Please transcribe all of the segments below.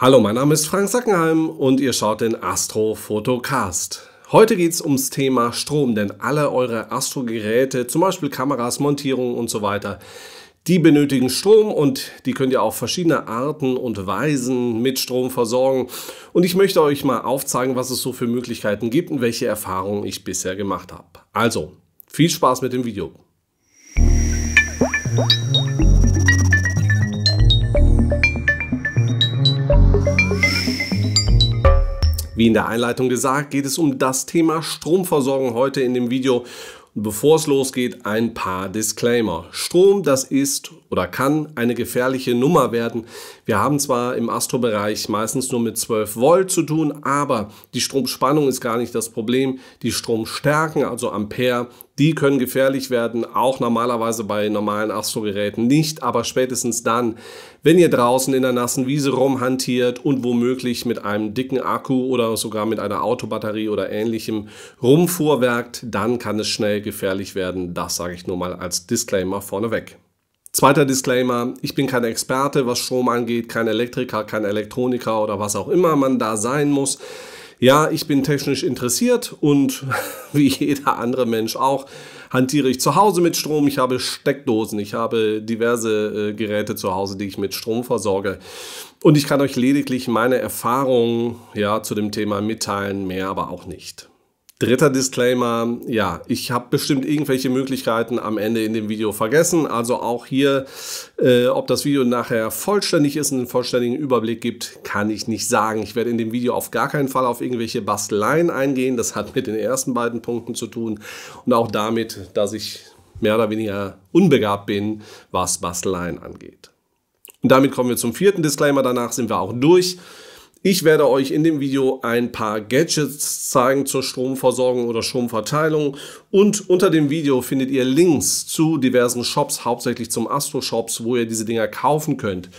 Hallo, mein Name ist Frank Sackenheim und ihr schaut den Astrophotocast. Heute geht es ums Thema Strom, denn alle eure Astrogeräte, zum Beispiel Kameras, Montierungen und so weiter, die benötigen Strom und die könnt ihr auf verschiedene Arten und Weisen mit Strom versorgen. Und ich möchte euch mal aufzeigen, was es so für Möglichkeiten gibt und welche Erfahrungen ich bisher gemacht habe. Also, viel Spaß mit dem Video. Wie in der Einleitung gesagt, geht es um das Thema Stromversorgung heute in dem Video. bevor es losgeht, ein paar Disclaimer. Strom, das ist oder kann eine gefährliche Nummer werden. Wir haben zwar im Astrobereich meistens nur mit 12 Volt zu tun, aber die Stromspannung ist gar nicht das Problem. Die Stromstärken, also Ampere, die können gefährlich werden, auch normalerweise bei normalen Astrogeräten nicht, aber spätestens dann, wenn ihr draußen in der nassen Wiese rumhantiert und womöglich mit einem dicken Akku oder sogar mit einer Autobatterie oder ähnlichem rumfuhrwerkt, dann kann es schnell gefährlich werden. Das sage ich nur mal als Disclaimer vorneweg. Zweiter Disclaimer, ich bin kein Experte, was Strom angeht, kein Elektriker, kein Elektroniker oder was auch immer man da sein muss. Ja, ich bin technisch interessiert und wie jeder andere Mensch auch hantiere ich zu Hause mit Strom. Ich habe Steckdosen, ich habe diverse äh, Geräte zu Hause, die ich mit Strom versorge. Und ich kann euch lediglich meine Erfahrungen ja, zu dem Thema mitteilen, mehr aber auch nicht. Dritter Disclaimer, ja, ich habe bestimmt irgendwelche Möglichkeiten am Ende in dem Video vergessen. Also auch hier, äh, ob das Video nachher vollständig ist und einen vollständigen Überblick gibt, kann ich nicht sagen. Ich werde in dem Video auf gar keinen Fall auf irgendwelche Basteleien eingehen. Das hat mit den ersten beiden Punkten zu tun und auch damit, dass ich mehr oder weniger unbegabt bin, was Basteleien angeht. Und damit kommen wir zum vierten Disclaimer. Danach sind wir auch durch. Ich werde euch in dem Video ein paar Gadgets zeigen zur Stromversorgung oder Stromverteilung und unter dem Video findet ihr Links zu diversen Shops, hauptsächlich zum Astro Shops, wo ihr diese Dinger kaufen könnt.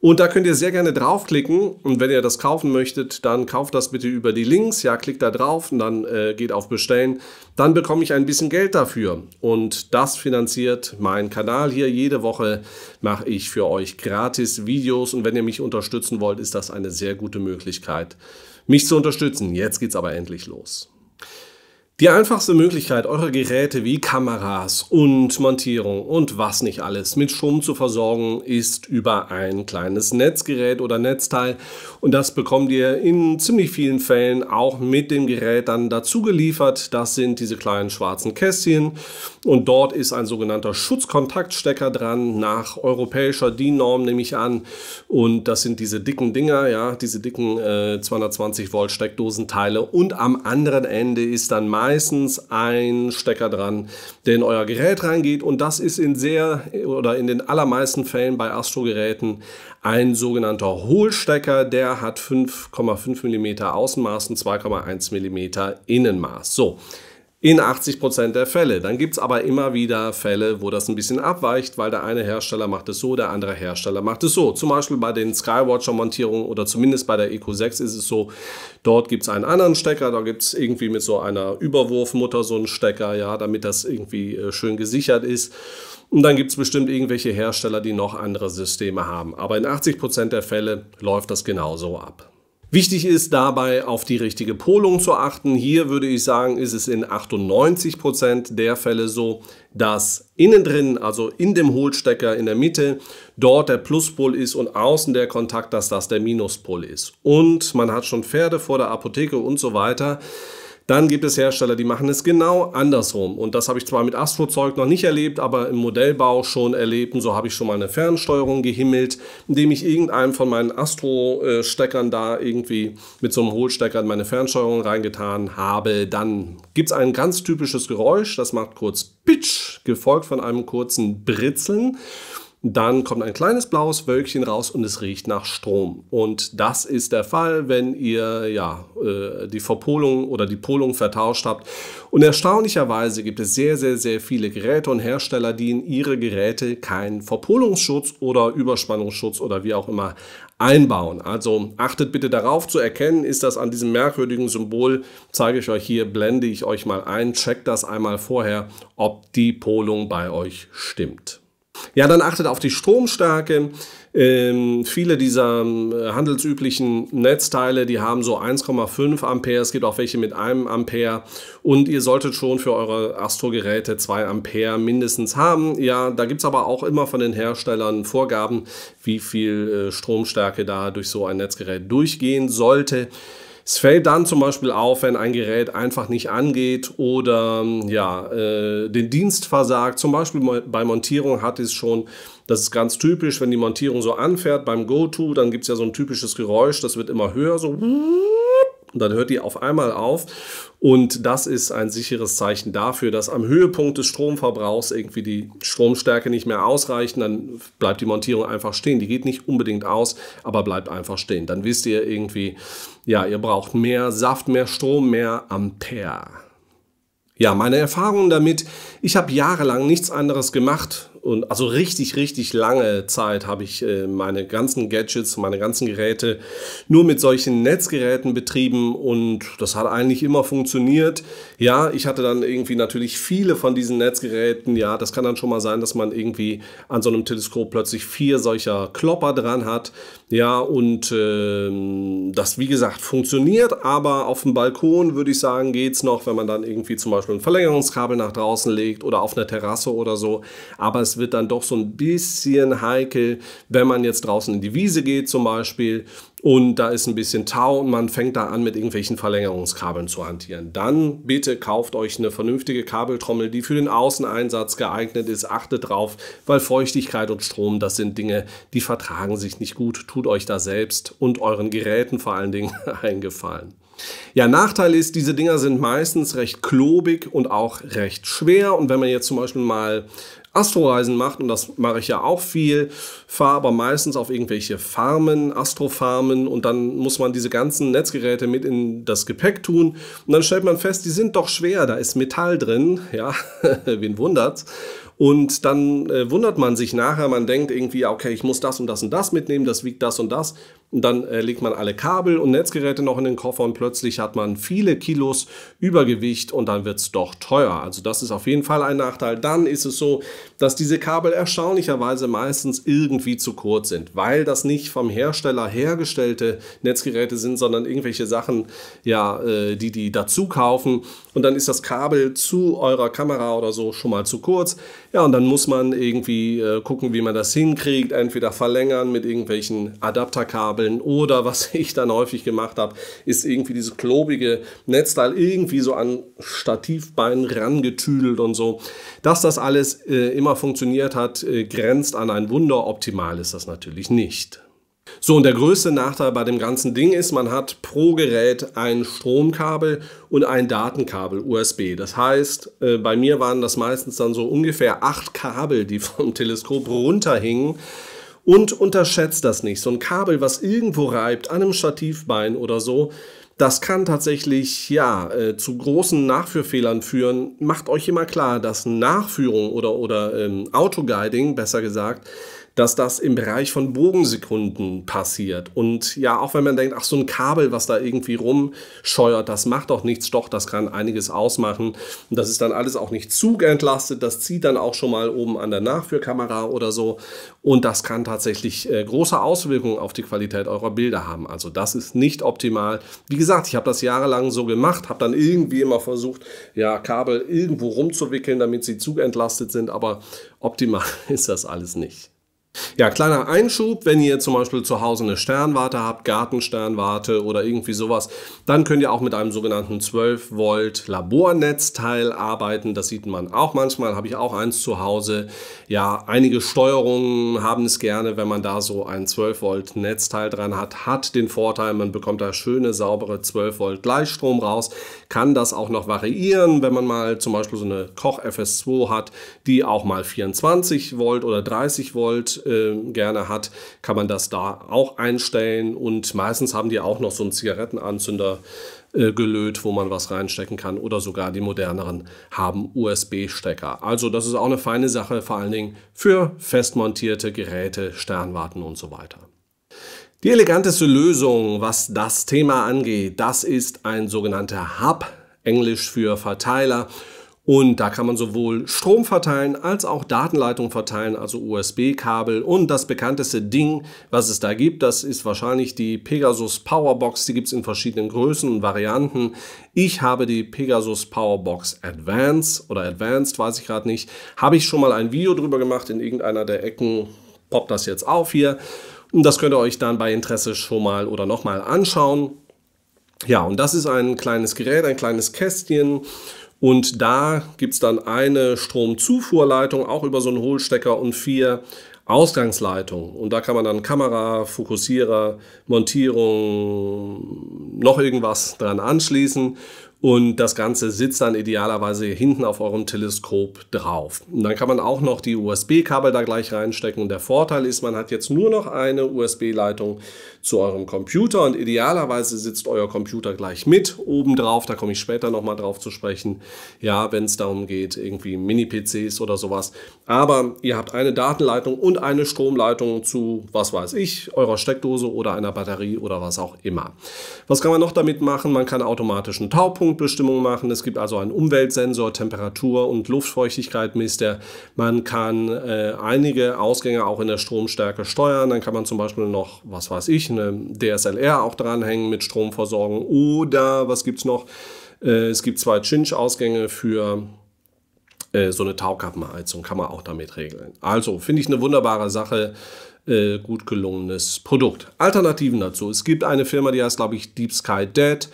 Und da könnt ihr sehr gerne draufklicken. Und wenn ihr das kaufen möchtet, dann kauft das bitte über die Links. Ja, klickt da drauf und dann äh, geht auf Bestellen. Dann bekomme ich ein bisschen Geld dafür. Und das finanziert meinen Kanal hier. Jede Woche mache ich für euch gratis Videos. Und wenn ihr mich unterstützen wollt, ist das eine sehr gute Möglichkeit, mich zu unterstützen. Jetzt geht's aber endlich los. Die einfachste Möglichkeit, eure Geräte wie Kameras und Montierung und was nicht alles mit Strom zu versorgen, ist über ein kleines Netzgerät oder Netzteil. Und das bekommt ihr in ziemlich vielen Fällen auch mit dem Gerät dann dazu geliefert. Das sind diese kleinen schwarzen Kästchen. Und dort ist ein sogenannter Schutzkontaktstecker dran. Nach europäischer DIN-Norm nehme ich an. Und das sind diese dicken Dinger, ja, diese dicken äh, 220 Volt Steckdosenteile. Und am anderen Ende ist dann mein meistens ein Stecker dran, der in euer Gerät reingeht. Und das ist in sehr oder in den allermeisten Fällen bei Astro-Geräten ein sogenannter Hohlstecker. Der hat 5,5 mm Außenmaß und 2,1 mm Innenmaß. So in 80% der Fälle. Dann gibt's aber immer wieder Fälle, wo das ein bisschen abweicht, weil der eine Hersteller macht es so, der andere Hersteller macht es so. Zum Beispiel bei den Skywatcher-Montierungen oder zumindest bei der EQ6 ist es so, dort gibt's einen anderen Stecker, da gibt's irgendwie mit so einer Überwurfmutter so einen Stecker, ja, damit das irgendwie äh, schön gesichert ist. Und dann gibt's bestimmt irgendwelche Hersteller, die noch andere Systeme haben. Aber in 80% der Fälle läuft das genauso ab. Wichtig ist dabei, auf die richtige Polung zu achten. Hier würde ich sagen, ist es in 98% der Fälle so, dass innen drin, also in dem Hohlstecker in der Mitte, dort der Pluspol ist und außen der Kontakt, dass das der Minuspol ist. Und man hat schon Pferde vor der Apotheke und so weiter dann gibt es Hersteller, die machen es genau andersrum. Und das habe ich zwar mit Astrozeug noch nicht erlebt, aber im Modellbau schon erlebt. Und so habe ich schon mal eine Fernsteuerung gehimmelt, indem ich irgendeinem von meinen Astro-Steckern da irgendwie mit so einem Hohlstecker in meine Fernsteuerung reingetan habe. Dann gibt es ein ganz typisches Geräusch, das macht kurz Pitch, gefolgt von einem kurzen Britzeln. Dann kommt ein kleines blaues Wölkchen raus und es riecht nach Strom. Und das ist der Fall, wenn ihr ja, äh, die Verpolung oder die Polung vertauscht habt. Und erstaunlicherweise gibt es sehr, sehr, sehr viele Geräte und Hersteller, die in ihre Geräte keinen Verpolungsschutz oder Überspannungsschutz oder wie auch immer einbauen. Also achtet bitte darauf zu erkennen, ist das an diesem merkwürdigen Symbol, zeige ich euch hier, blende ich euch mal ein, checkt das einmal vorher, ob die Polung bei euch stimmt. Ja, dann achtet auf die Stromstärke. Ähm, viele dieser äh, handelsüblichen Netzteile, die haben so 1,5 Ampere. Es gibt auch welche mit einem Ampere. Und ihr solltet schon für eure Astro-Geräte 2 Ampere mindestens haben. Ja, da gibt es aber auch immer von den Herstellern Vorgaben, wie viel äh, Stromstärke da durch so ein Netzgerät durchgehen sollte. Es fällt dann zum Beispiel auf, wenn ein Gerät einfach nicht angeht oder ja, äh, den Dienst versagt. Zum Beispiel bei Montierung hat es schon, das ist ganz typisch, wenn die Montierung so anfährt beim Go-To, dann gibt es ja so ein typisches Geräusch, das wird immer höher, so und dann hört die auf einmal auf. Und das ist ein sicheres Zeichen dafür, dass am Höhepunkt des Stromverbrauchs irgendwie die Stromstärke nicht mehr ausreicht. Dann bleibt die Montierung einfach stehen. Die geht nicht unbedingt aus, aber bleibt einfach stehen. Dann wisst ihr irgendwie, ja, ihr braucht mehr Saft, mehr Strom, mehr Ampere. Ja, meine Erfahrungen damit, ich habe jahrelang nichts anderes gemacht, und also richtig, richtig lange Zeit habe ich äh, meine ganzen Gadgets, meine ganzen Geräte nur mit solchen Netzgeräten betrieben und das hat eigentlich immer funktioniert. Ja, ich hatte dann irgendwie natürlich viele von diesen Netzgeräten. Ja, das kann dann schon mal sein, dass man irgendwie an so einem Teleskop plötzlich vier solcher Klopper dran hat. Ja, und äh, das, wie gesagt, funktioniert, aber auf dem Balkon würde ich sagen, geht es noch, wenn man dann irgendwie zum Beispiel ein Verlängerungskabel nach draußen legt oder auf einer Terrasse oder so. Aber das wird dann doch so ein bisschen heikel, wenn man jetzt draußen in die Wiese geht zum Beispiel und da ist ein bisschen Tau und man fängt da an mit irgendwelchen Verlängerungskabeln zu hantieren. Dann bitte kauft euch eine vernünftige Kabeltrommel, die für den Außeneinsatz geeignet ist. Achtet drauf, weil Feuchtigkeit und Strom, das sind Dinge, die vertragen sich nicht gut. Tut euch da selbst und euren Geräten vor allen Dingen eingefallen. Ja, Nachteil ist, diese Dinger sind meistens recht klobig und auch recht schwer. Und wenn man jetzt zum Beispiel mal Astroreisen macht, und das mache ich ja auch viel, fahre aber meistens auf irgendwelche Farmen, Astrofarmen, und dann muss man diese ganzen Netzgeräte mit in das Gepäck tun. Und dann stellt man fest, die sind doch schwer, da ist Metall drin, ja, wen wundert's. Und dann äh, wundert man sich nachher, man denkt irgendwie, okay, ich muss das und das und das mitnehmen, das wiegt das und das. Und dann äh, legt man alle Kabel und Netzgeräte noch in den Koffer und plötzlich hat man viele Kilos Übergewicht und dann wird's doch teuer. Also das ist auf jeden Fall ein Nachteil. Dann ist es so, dass diese Kabel erstaunlicherweise meistens irgendwie zu kurz sind, weil das nicht vom Hersteller hergestellte Netzgeräte sind, sondern irgendwelche Sachen, ja, äh, die die dazu kaufen. Und dann ist das Kabel zu eurer Kamera oder so schon mal zu kurz. Ja, und dann muss man irgendwie äh, gucken, wie man das hinkriegt. Entweder verlängern mit irgendwelchen Adapterkabeln oder was ich dann häufig gemacht habe, ist irgendwie dieses klobige Netzteil irgendwie so an Stativbeinen rangetüdelt und so. Dass das alles äh, immer funktioniert hat, äh, grenzt an ein Wunder. Optimal ist das natürlich nicht. So, und der größte Nachteil bei dem ganzen Ding ist, man hat pro Gerät ein Stromkabel und ein Datenkabel USB. Das heißt, äh, bei mir waren das meistens dann so ungefähr acht Kabel, die vom Teleskop runterhingen. Und unterschätzt das nicht. So ein Kabel, was irgendwo reibt, an einem Stativbein oder so, das kann tatsächlich ja äh, zu großen Nachführfehlern führen. Macht euch immer klar, dass Nachführung oder, oder ähm, Autoguiding, besser gesagt, dass das im Bereich von Bogensekunden passiert. Und ja, auch wenn man denkt, ach, so ein Kabel, was da irgendwie rumscheuert, das macht doch nichts, doch, das kann einiges ausmachen. Und das ist dann alles auch nicht zugentlastet, das zieht dann auch schon mal oben an der Nachführkamera oder so. Und das kann tatsächlich äh, große Auswirkungen auf die Qualität eurer Bilder haben. Also das ist nicht optimal. Wie gesagt, ich habe das jahrelang so gemacht, habe dann irgendwie immer versucht, ja, Kabel irgendwo rumzuwickeln, damit sie zugentlastet sind, aber optimal ist das alles nicht. Ja, kleiner Einschub, wenn ihr zum Beispiel zu Hause eine Sternwarte habt, Gartensternwarte oder irgendwie sowas, dann könnt ihr auch mit einem sogenannten 12 Volt Labornetzteil arbeiten. Das sieht man auch manchmal, habe ich auch eins zu Hause. Ja, einige Steuerungen haben es gerne, wenn man da so ein 12 Volt Netzteil dran hat, hat den Vorteil, man bekommt da schöne, saubere 12 Volt Gleichstrom raus, kann das auch noch variieren, wenn man mal zum Beispiel so eine Koch FS2 hat, die auch mal 24 Volt oder 30 Volt äh, gerne hat, kann man das da auch einstellen. Und meistens haben die auch noch so einen Zigarettenanzünder äh, gelöt, wo man was reinstecken kann. Oder sogar die moderneren haben USB-Stecker. Also das ist auch eine feine Sache, vor allen Dingen für festmontierte Geräte, Sternwarten und so weiter. Die eleganteste Lösung, was das Thema angeht, das ist ein sogenannter Hub, englisch für Verteiler. Und da kann man sowohl Strom verteilen als auch Datenleitung verteilen, also USB-Kabel. Und das bekannteste Ding, was es da gibt, das ist wahrscheinlich die Pegasus Powerbox. Die gibt es in verschiedenen Größen und Varianten. Ich habe die Pegasus Powerbox Advance oder Advanced, weiß ich gerade nicht. Habe ich schon mal ein Video drüber gemacht in irgendeiner der Ecken. Poppt das jetzt auf hier. Und das könnt ihr euch dann bei Interesse schon mal oder nochmal anschauen. Ja, und das ist ein kleines Gerät, ein kleines Kästchen und da gibt es dann eine Stromzufuhrleitung, auch über so einen Hohlstecker und vier Ausgangsleitungen. Und da kann man dann Kamera, Fokussierer, Montierung, noch irgendwas dran anschließen und das Ganze sitzt dann idealerweise hinten auf eurem Teleskop drauf. Und dann kann man auch noch die USB-Kabel da gleich reinstecken. Und der Vorteil ist, man hat jetzt nur noch eine USB-Leitung zu eurem Computer und idealerweise sitzt euer Computer gleich mit oben drauf. Da komme ich später nochmal drauf zu sprechen. Ja, wenn es darum geht, irgendwie Mini-PCs oder sowas. Aber ihr habt eine Datenleitung und eine Stromleitung zu, was weiß ich, eurer Steckdose oder einer Batterie oder was auch immer. Was kann man noch damit machen? Man kann automatisch einen Taupunkt Druckpunktbestimmung machen. Es gibt also einen Umweltsensor, Temperatur und Luftfeuchtigkeit misst er. Man kann äh, einige Ausgänge auch in der Stromstärke steuern. Dann kann man zum Beispiel noch, was weiß ich, eine DSLR auch dranhängen mit Stromversorgung. Oder was gibt es noch? Äh, es gibt zwei Chinch-Ausgänge für äh, so eine Taukappenheizung, kann man auch damit regeln. Also finde ich eine wunderbare Sache äh, gut gelungenes Produkt. Alternativen dazu. Es gibt eine Firma, die heißt, glaube ich, Deep Sky Dead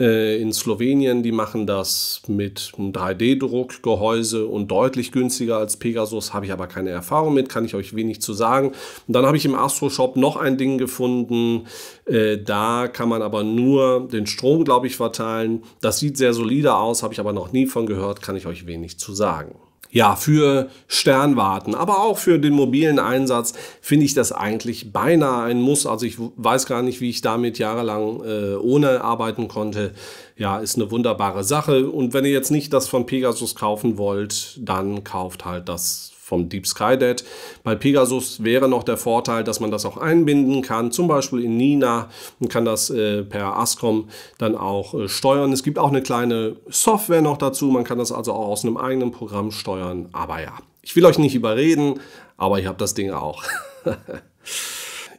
äh, in Slowenien, die machen das mit einem 3D-Druckgehäuse und deutlich günstiger als Pegasus, habe ich aber keine Erfahrung mit, kann ich euch wenig zu sagen. Und dann habe ich im Astro Shop noch ein Ding gefunden, äh, da kann man aber nur den Strom, glaube ich, verteilen. Das sieht sehr solide aus, habe ich aber noch nie von gehört, kann ich euch wenig zu sagen ja, für Sternwarten, aber auch für den mobilen Einsatz finde ich das eigentlich beinahe ein Muss. Also ich weiß gar nicht, wie ich damit jahrelang äh, ohne arbeiten konnte. Ja, ist eine wunderbare Sache. Und wenn ihr jetzt nicht das von Pegasus kaufen wollt, dann kauft halt das vom Deep Sky Dead. Bei Pegasus wäre noch der Vorteil, dass man das auch einbinden kann, zum Beispiel in Nina und kann das äh, per ASCOM dann auch äh, steuern. Es gibt auch eine kleine Software noch dazu, man kann das also auch aus einem eigenen Programm steuern. Aber ja, ich will euch nicht überreden, aber ich habe das Ding auch.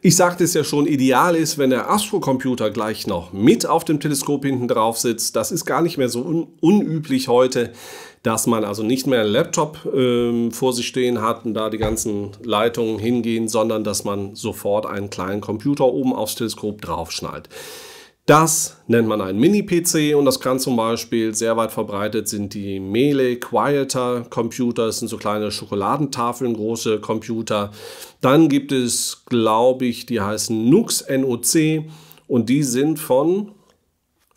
Ich sagte es ja schon, ideal ist, wenn der Astrocomputer gleich noch mit auf dem Teleskop hinten drauf sitzt. Das ist gar nicht mehr so un unüblich heute dass man also nicht mehr einen Laptop äh, vor sich stehen hat und da die ganzen Leitungen hingehen, sondern dass man sofort einen kleinen Computer oben aufs Teleskop draufschnallt. Das nennt man ein Mini-PC und das kann zum Beispiel sehr weit verbreitet sind die Melee Quieter Computer, das sind so kleine Schokoladentafeln große Computer. Dann gibt es, glaube ich, die heißen Nux NOC und die sind von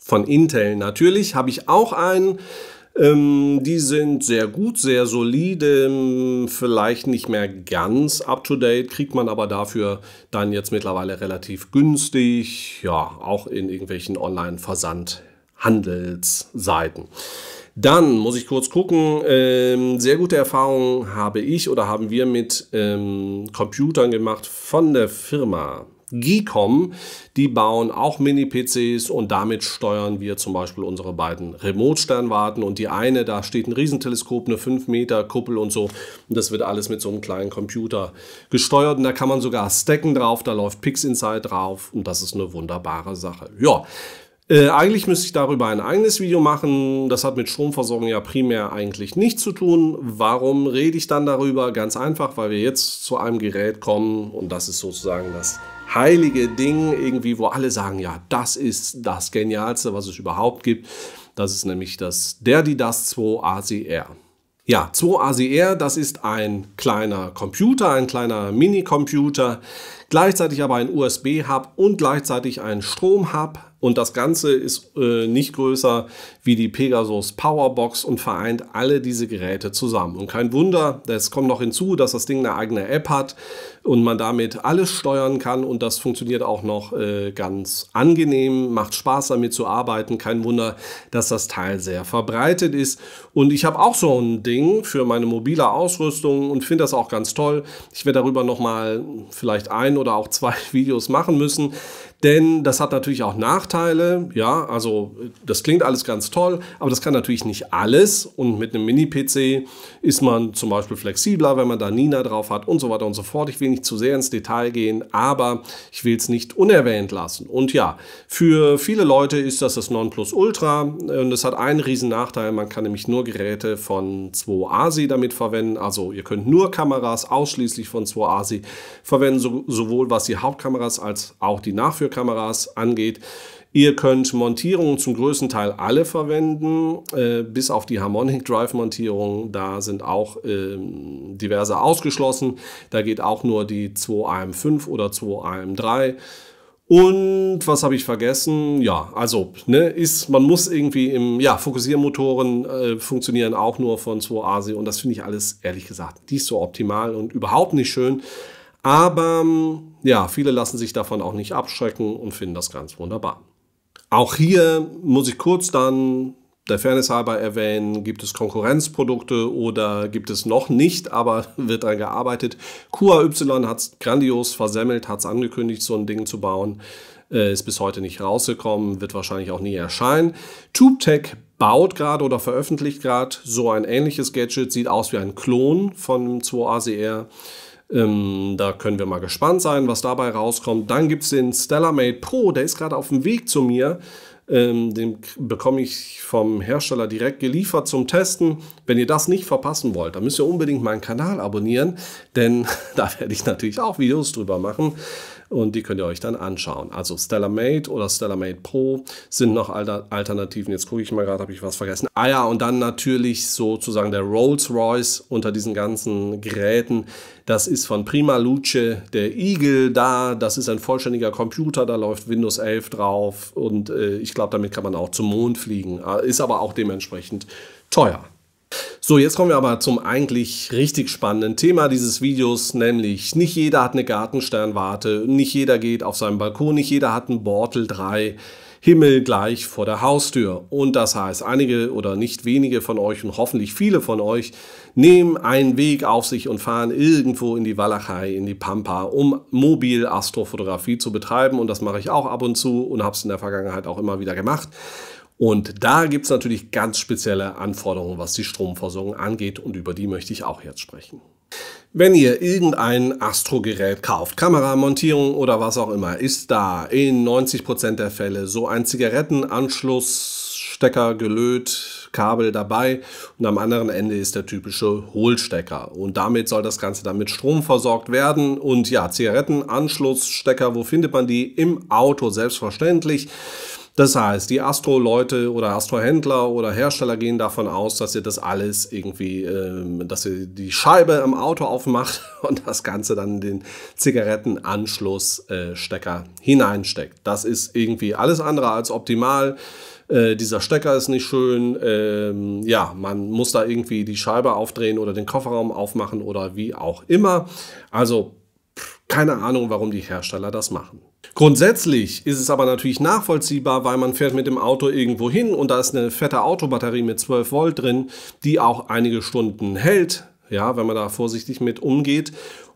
von Intel natürlich habe ich auch einen ähm, die sind sehr gut, sehr solide, ähm, vielleicht nicht mehr ganz up-to-date, kriegt man aber dafür dann jetzt mittlerweile relativ günstig, ja, auch in irgendwelchen Online-Versandhandelsseiten. Dann muss ich kurz gucken. Ähm, sehr gute Erfahrungen habe ich oder haben wir mit ähm, Computern gemacht von der Firma Gicom. Die bauen auch Mini-PCs und damit steuern wir zum Beispiel unsere beiden Remote-Sternwarten. Und die eine, da steht ein Riesenteleskop, eine 5 Meter Kuppel und so. Und das wird alles mit so einem kleinen Computer gesteuert. Und da kann man sogar stacken drauf, da läuft PixInsight drauf. Und das ist eine wunderbare Sache. Ja, äh, eigentlich müsste ich darüber ein eigenes Video machen. Das hat mit Stromversorgung ja primär eigentlich nichts zu tun. Warum rede ich dann darüber? Ganz einfach, weil wir jetzt zu einem Gerät kommen und das ist sozusagen das heilige Ding irgendwie, wo alle sagen, ja, das ist das Genialste, was es überhaupt gibt. Das ist nämlich das der die das 2ACR. Ja, 2ACR, das ist ein kleiner Computer, ein kleiner Minicomputer, gleichzeitig aber ein USB-Hub und gleichzeitig ein Strom-Hub und das Ganze ist äh, nicht größer wie die Pegasus Powerbox und vereint alle diese Geräte zusammen. Und kein Wunder, es kommt noch hinzu, dass das Ding eine eigene App hat und man damit alles steuern kann und das funktioniert auch noch äh, ganz angenehm, macht Spaß damit zu arbeiten. Kein Wunder, dass das Teil sehr verbreitet ist. Und ich habe auch so ein Ding für meine mobile Ausrüstung und finde das auch ganz toll. Ich werde darüber nochmal vielleicht ein oder auch zwei Videos machen müssen. Denn das hat natürlich auch Nachteile. Ja, also äh, das klingt alles ganz toll, aber das kann natürlich nicht alles. Und mit einem Mini-PC ist man zum Beispiel flexibler, wenn man da Nina drauf hat und so weiter und so fort. Ich will nicht zu sehr ins Detail gehen, aber ich will es nicht unerwähnt lassen. Und ja, für viele Leute ist das das Nonplusultra und es hat einen riesen Nachteil. Man kann nämlich nur Geräte von 2ASI damit verwenden. Also ihr könnt nur Kameras ausschließlich von 2ASI verwenden, sowohl was die Hauptkameras als auch die Nachführkameras Kameras angeht. Ihr könnt Montierungen zum größten Teil alle verwenden, äh, bis auf die Harmonic Drive Montierung. Da sind auch äh, diverse ausgeschlossen. Da geht auch nur die 2AM5 oder 2AM3. Und was habe ich vergessen? Ja, also ne, ist, man muss irgendwie im, ja, Fokussiermotoren äh, funktionieren auch nur von 2ASI und das finde ich alles, ehrlich gesagt, nicht so optimal und überhaupt nicht schön. Aber ähm, ja, viele lassen sich davon auch nicht abschrecken und finden das ganz wunderbar. Auch hier muss ich kurz dann der Fairness halber erwähnen, gibt es Konkurrenzprodukte oder gibt es noch nicht, aber wird daran gearbeitet. QAY hat es grandios versemmelt, hat es angekündigt, so ein Ding zu bauen. Äh, ist bis heute nicht rausgekommen, wird wahrscheinlich auch nie erscheinen. TubeTech baut gerade oder veröffentlicht gerade so ein ähnliches Gadget, sieht aus wie ein Klon von 2ACR. Ähm, da können wir mal gespannt sein, was dabei rauskommt. Dann gibt es den Stellarmate Pro, der ist gerade auf dem Weg zu mir. Ähm, den bekomme ich vom Hersteller direkt geliefert zum Testen. Wenn ihr das nicht verpassen wollt, dann müsst ihr unbedingt meinen Kanal abonnieren, denn da werde ich natürlich auch Videos drüber machen und die könnt ihr euch dann anschauen. Also Stellarmate oder Stellarmate Pro sind noch Alternativen. Jetzt gucke ich mal gerade, habe ich was vergessen. Ah ja, und dann natürlich sozusagen der Rolls-Royce unter diesen ganzen Geräten. Das ist von Prima Luce der Eagle da. Das ist ein vollständiger Computer, da läuft Windows 11 drauf und äh, ich glaube, damit kann man auch zum Mond fliegen. Ah, ist aber auch dementsprechend teuer. So, jetzt kommen wir aber zum eigentlich richtig spannenden Thema dieses Videos, nämlich nicht jeder hat eine Gartensternwarte, nicht jeder geht auf seinem Balkon, nicht jeder hat einen Bortel 3 Himmel gleich vor der Haustür. Und das heißt, einige oder nicht wenige von euch und hoffentlich viele von euch nehmen einen Weg auf sich und fahren irgendwo in die Walachei, in die Pampa, um mobil Astrofotografie zu betreiben. Und das mache ich auch ab und zu und habe es in der Vergangenheit auch immer wieder gemacht. Und da gibt es natürlich ganz spezielle Anforderungen, was die Stromversorgung angeht und über die möchte ich auch jetzt sprechen. Wenn ihr irgendein Astro-Gerät kauft, Kameramontierung oder was auch immer, ist da in 90% der Fälle so ein Zigarettenanschlussstecker gelöt, Kabel dabei und am anderen Ende ist der typische Hohlstecker. Und damit soll das Ganze dann mit Strom versorgt werden. Und ja, Zigarettenanschlussstecker, wo findet man die? Im Auto selbstverständlich. Das heißt, die Astro-Leute oder Astro-Händler oder Hersteller gehen davon aus, dass ihr das alles irgendwie, ähm, dass ihr die Scheibe im Auto aufmacht und das Ganze dann in den Zigarettenanschlussstecker äh, hineinsteckt. Das ist irgendwie alles andere als optimal. Äh, dieser Stecker ist nicht schön. Ähm, ja, man muss da irgendwie die Scheibe aufdrehen oder den Kofferraum aufmachen oder wie auch immer. Also keine Ahnung, warum die Hersteller das machen. Grundsätzlich ist es aber natürlich nachvollziehbar, weil man fährt mit dem Auto irgendwo hin und da ist eine fette Autobatterie mit 12 Volt drin, die auch einige Stunden hält, ja, wenn man da vorsichtig mit umgeht.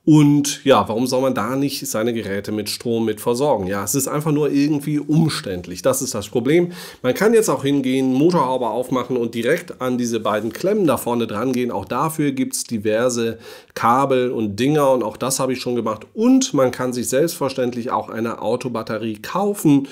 Und ja, warum soll man da nicht seine Geräte mit Strom mit versorgen? Ja, es ist einfach nur irgendwie umständlich. Das ist das Problem. Man kann jetzt auch hingehen, Motorhaube aufmachen und direkt an diese beiden Klemmen da vorne dran gehen. Auch dafür gibt es diverse Kabel und Dinger und auch das habe ich schon gemacht. Und man kann sich selbstverständlich auch eine Autobatterie kaufen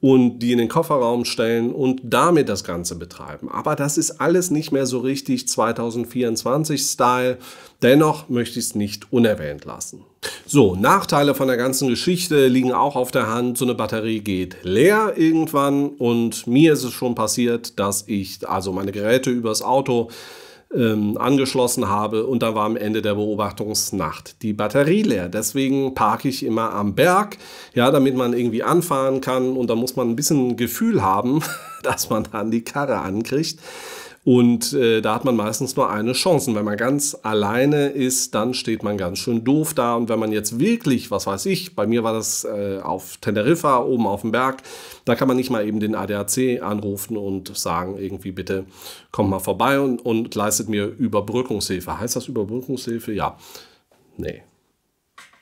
und die in den Kofferraum stellen und damit das Ganze betreiben. Aber das ist alles nicht mehr so richtig 2024-Style. Dennoch möchte ich es nicht unerwähnt lassen. So, Nachteile von der ganzen Geschichte liegen auch auf der Hand. So eine Batterie geht leer irgendwann und mir ist es schon passiert, dass ich also meine Geräte übers Auto ähm, angeschlossen habe und da war am Ende der Beobachtungsnacht die Batterie leer. Deswegen parke ich immer am Berg, ja, damit man irgendwie anfahren kann und da muss man ein bisschen Gefühl haben, dass man dann die Karre ankriegt. Und äh, da hat man meistens nur eine Chance. Und wenn man ganz alleine ist, dann steht man ganz schön doof da. Und wenn man jetzt wirklich, was weiß ich, bei mir war das äh, auf Teneriffa, oben auf dem Berg, da kann man nicht mal eben den ADAC anrufen und sagen, irgendwie bitte kommt mal vorbei und, und leistet mir Überbrückungshilfe. Heißt das Überbrückungshilfe? Ja. Nee.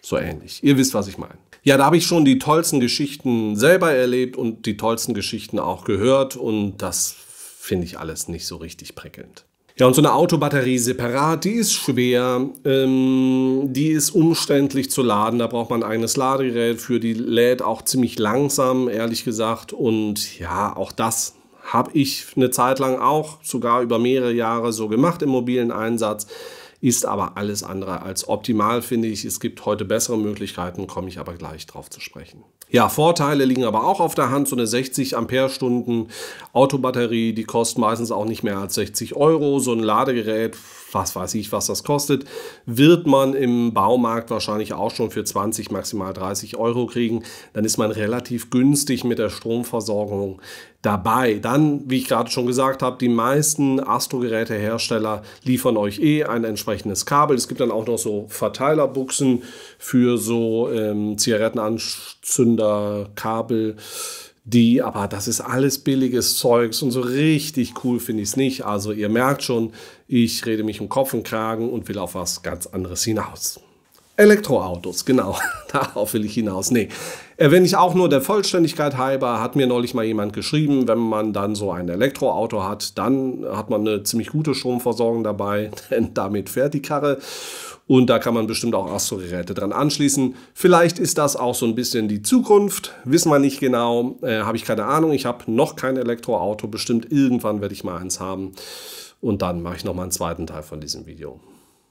So ähnlich. Ihr wisst, was ich meine. Ja, da habe ich schon die tollsten Geschichten selber erlebt und die tollsten Geschichten auch gehört und das finde ich alles nicht so richtig prickelnd. Ja, und so eine Autobatterie separat, die ist schwer, ähm, die ist umständlich zu laden, da braucht man ein eigenes Ladegerät für, die lädt auch ziemlich langsam, ehrlich gesagt. Und ja, auch das habe ich eine Zeit lang auch, sogar über mehrere Jahre so gemacht im mobilen Einsatz ist aber alles andere als optimal, finde ich. Es gibt heute bessere Möglichkeiten, komme ich aber gleich drauf zu sprechen. Ja, Vorteile liegen aber auch auf der Hand. So eine 60 Ampere-Stunden Autobatterie, die kostet meistens auch nicht mehr als 60 Euro. So ein Ladegerät, was weiß ich, was das kostet, wird man im Baumarkt wahrscheinlich auch schon für 20, maximal 30 Euro kriegen. Dann ist man relativ günstig mit der Stromversorgung dabei. Dann, wie ich gerade schon gesagt habe, die meisten Astro-Gerätehersteller liefern euch eh ein entsprechendes Kabel. Es gibt dann auch noch so Verteilerbuchsen für so ähm, Zigarettenanzünder, Die, aber das ist alles billiges Zeugs und so richtig cool finde ich es nicht. Also ihr merkt schon, ich rede mich im Kopf und Kragen und will auf was ganz anderes hinaus. Elektroautos, genau, darauf will ich hinaus. Nee, Erwähne ich auch nur der Vollständigkeit halber, hat mir neulich mal jemand geschrieben, wenn man dann so ein Elektroauto hat, dann hat man eine ziemlich gute Stromversorgung dabei, denn damit fährt die Karre. Und da kann man bestimmt auch Astro-Geräte dran anschließen. Vielleicht ist das auch so ein bisschen die Zukunft. Wissen wir nicht genau. Äh, habe ich keine Ahnung. Ich habe noch kein Elektroauto. Bestimmt irgendwann werde ich mal eins haben. Und dann mache ich nochmal einen zweiten Teil von diesem Video.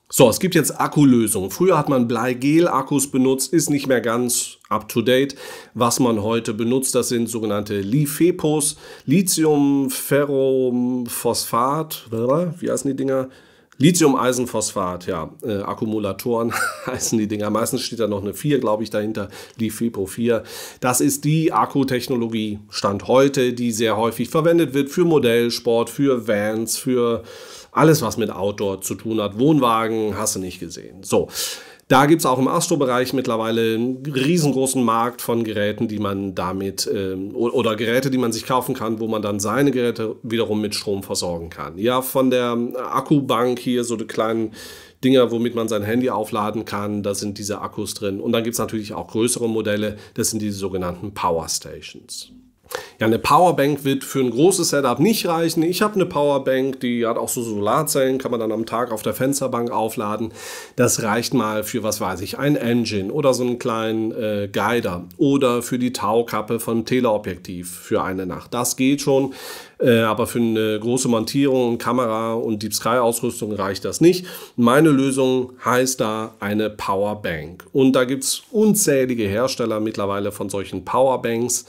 So, es gibt jetzt Akkulösungen. Früher hat man Bleigel-Akkus benutzt, ist nicht mehr ganz up-to-date. Was man heute benutzt, das sind sogenannte LiFePos, Lithium-Ferrophosphat, wie heißen die Dinger? Lithium-Eisenphosphat, ja, äh, Akkumulatoren heißen die Dinger. Meistens steht da noch eine 4, glaube ich, dahinter, die FIPO 4. Das ist die Akkutechnologie Stand heute, die sehr häufig verwendet wird für Modellsport, für Vans, für alles, was mit Outdoor zu tun hat. Wohnwagen, hast du nicht gesehen. So. Da gibt es auch im Astro-Bereich mittlerweile einen riesengroßen Markt von Geräten, die man damit ähm, oder Geräte, die man sich kaufen kann, wo man dann seine Geräte wiederum mit Strom versorgen kann. Ja, von der äh, Akkubank hier so die kleinen Dinger, womit man sein Handy aufladen kann, da sind diese Akkus drin. Und dann gibt es natürlich auch größere Modelle, das sind die sogenannten Power Stations. Ja, eine Powerbank wird für ein großes Setup nicht reichen. Ich habe eine Powerbank, die hat auch so Solarzellen, kann man dann am Tag auf der Fensterbank aufladen. Das reicht mal für, was weiß ich, ein Engine oder so einen kleinen äh, Guider oder für die Taukappe von Teleobjektiv für eine Nacht. Das geht schon, äh, aber für eine große Montierung und Kamera und Deep Sky Ausrüstung reicht das nicht. Meine Lösung heißt da eine Powerbank. Und da gibt es unzählige Hersteller mittlerweile von solchen Powerbanks.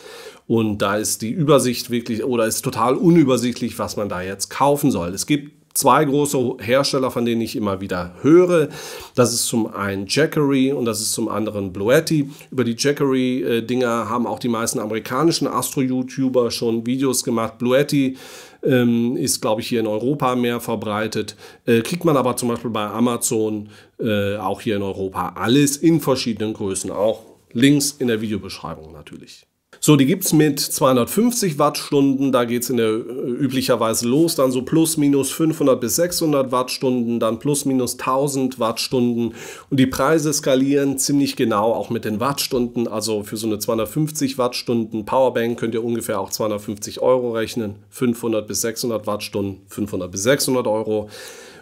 Und da ist die Übersicht wirklich oder ist total unübersichtlich, was man da jetzt kaufen soll. Es gibt zwei große Hersteller, von denen ich immer wieder höre. Das ist zum einen Jackery und das ist zum anderen Bluetti. Über die Jackery-Dinger haben auch die meisten amerikanischen Astro-YouTuber schon Videos gemacht. Bluetti ähm, ist, glaube ich, hier in Europa mehr verbreitet. Äh, kriegt man aber zum Beispiel bei Amazon äh, auch hier in Europa alles in verschiedenen Größen. Auch Links in der Videobeschreibung natürlich. So, die gibt es mit 250 Wattstunden, da geht's in der äh, üblicherweise los, dann so plus minus 500 bis 600 Wattstunden, dann plus minus 1000 Wattstunden und die Preise skalieren ziemlich genau auch mit den Wattstunden, also für so eine 250 Wattstunden Powerbank könnt ihr ungefähr auch 250 Euro rechnen, 500 bis 600 Wattstunden, 500 bis 600 Euro.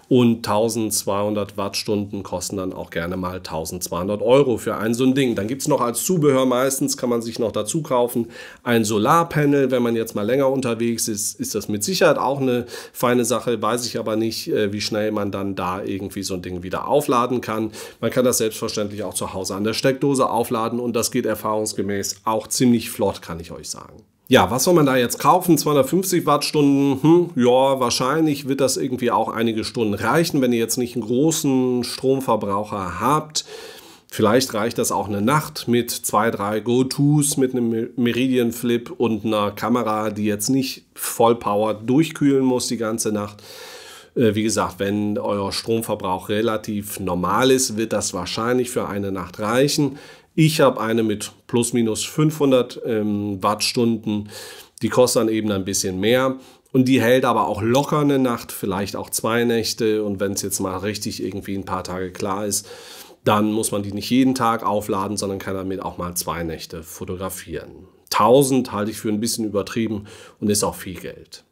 Und 1200 Wattstunden kosten dann auch gerne mal 1200 Euro für ein so ein Ding. Dann gibt es noch als Zubehör meistens, kann man sich noch dazu kaufen, ein Solarpanel. Wenn man jetzt mal länger unterwegs ist, ist das mit Sicherheit auch eine feine Sache. Weiß ich aber nicht, äh, wie schnell man dann da irgendwie so ein Ding wieder aufladen kann. Man kann das selbstverständlich auch zu Hause an der Steckdose aufladen und das geht erfahrungsgemäß auch ziemlich flott, kann ich euch sagen ja, was soll man da jetzt kaufen? 250 Wattstunden? Hm, ja, wahrscheinlich wird das irgendwie auch einige Stunden reichen, wenn ihr jetzt nicht einen großen Stromverbraucher habt. Vielleicht reicht das auch eine Nacht mit zwei, drei Go-Tos, mit einem Meridian Flip und einer Kamera, die jetzt nicht vollpowered durchkühlen muss die ganze Nacht. Äh, wie gesagt, wenn euer Stromverbrauch relativ normal ist, wird das wahrscheinlich für eine Nacht reichen. Ich habe eine mit plus minus 500 ähm, Wattstunden. Die kostet dann eben ein bisschen mehr. Und die hält aber auch locker eine Nacht, vielleicht auch zwei Nächte. Und wenn es jetzt mal richtig irgendwie ein paar Tage klar ist, dann muss man die nicht jeden Tag aufladen, sondern kann damit auch mal zwei Nächte fotografieren. 1000 halte ich für ein bisschen übertrieben und ist auch viel Geld.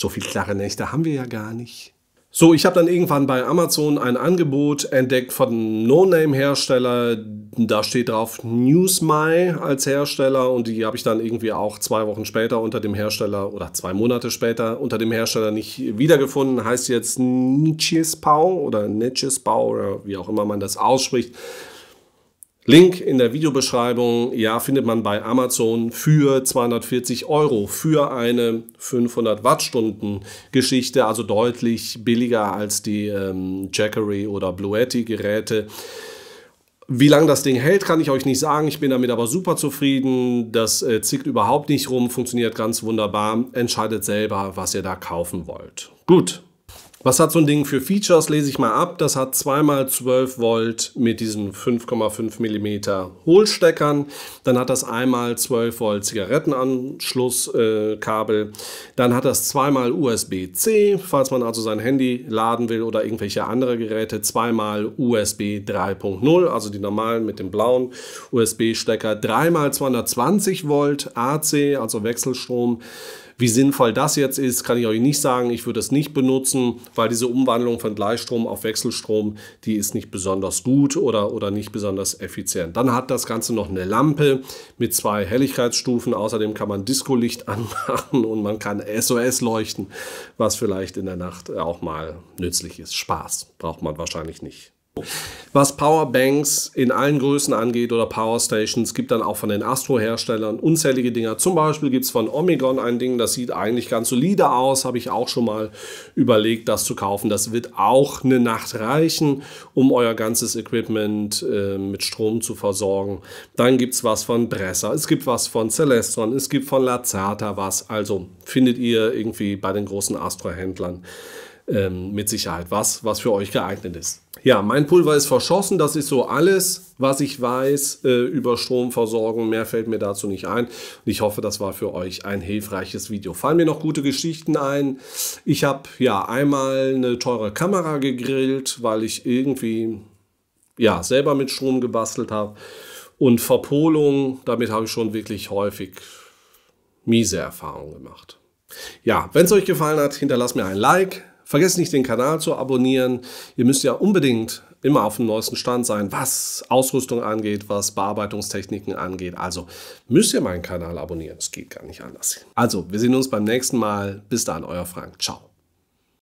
So viel klare Nächte haben wir ja gar nicht. So, ich habe dann irgendwann bei Amazon ein Angebot entdeckt von einem No-Name-Hersteller. Da steht drauf NewsMy als Hersteller und die habe ich dann irgendwie auch zwei Wochen später unter dem Hersteller oder zwei Monate später unter dem Hersteller nicht wiedergefunden. Heißt jetzt Nichesbau oder Nichesbau oder wie auch immer man das ausspricht. Link in der Videobeschreibung, ja, findet man bei Amazon für 240 Euro für eine 500 Wattstunden Geschichte, also deutlich billiger als die ähm, Jackery oder Bluetti Geräte. Wie lange das Ding hält, kann ich euch nicht sagen. Ich bin damit aber super zufrieden. Das äh, zickt überhaupt nicht rum, funktioniert ganz wunderbar. Entscheidet selber, was ihr da kaufen wollt. Gut, was hat so ein Ding für Features? Lese ich mal ab. Das hat 2x12 Volt mit diesen 5,5 mm Hohlsteckern. Dann hat das 1x12 Volt Zigarettenanschlusskabel. Äh, Dann hat das 2x USB-C, falls man also sein Handy laden will oder irgendwelche andere Geräte. 2x USB 3.0, also die normalen mit dem blauen USB-Stecker. 3x220 Volt AC, also Wechselstrom. Wie sinnvoll das jetzt ist, kann ich euch nicht sagen. Ich würde es nicht benutzen, weil diese Umwandlung von Gleichstrom auf Wechselstrom, die ist nicht besonders gut oder, oder nicht besonders effizient. Dann hat das Ganze noch eine Lampe mit zwei Helligkeitsstufen. Außerdem kann man Discolicht anmachen und man kann SOS leuchten, was vielleicht in der Nacht auch mal nützlich ist. Spaß braucht man wahrscheinlich nicht. Was Powerbanks in allen Größen angeht oder Powerstations, gibt dann auch von den Astro-Herstellern unzählige Dinger. Zum Beispiel gibt es von Omegon ein Ding, das sieht eigentlich ganz solide aus, habe ich auch schon mal überlegt, das zu kaufen. Das wird auch eine Nacht reichen, um euer ganzes Equipment äh, mit Strom zu versorgen. Dann gibt es was von Bresser, es gibt was von Celestron, es gibt von Lazarta was. Also findet ihr irgendwie bei den großen Astro-Händlern ähm, mit Sicherheit was, was für euch geeignet ist. Ja, mein Pulver ist verschossen. Das ist so alles, was ich weiß äh, über Stromversorgung. Mehr fällt mir dazu nicht ein. Und ich hoffe, das war für euch ein hilfreiches Video. Fallen mir noch gute Geschichten ein. Ich habe ja einmal eine teure Kamera gegrillt, weil ich irgendwie ja selber mit Strom gebastelt habe. Und Verpolung, damit habe ich schon wirklich häufig miese Erfahrungen gemacht. Ja, wenn es euch gefallen hat, hinterlasst mir ein Like. Vergesst nicht, den Kanal zu abonnieren. Ihr müsst ja unbedingt immer auf dem neuesten Stand sein, was Ausrüstung angeht, was Bearbeitungstechniken angeht. Also müsst ihr meinen Kanal abonnieren. Es geht gar nicht anders. Also, wir sehen uns beim nächsten Mal. Bis dann, euer Frank. Ciao.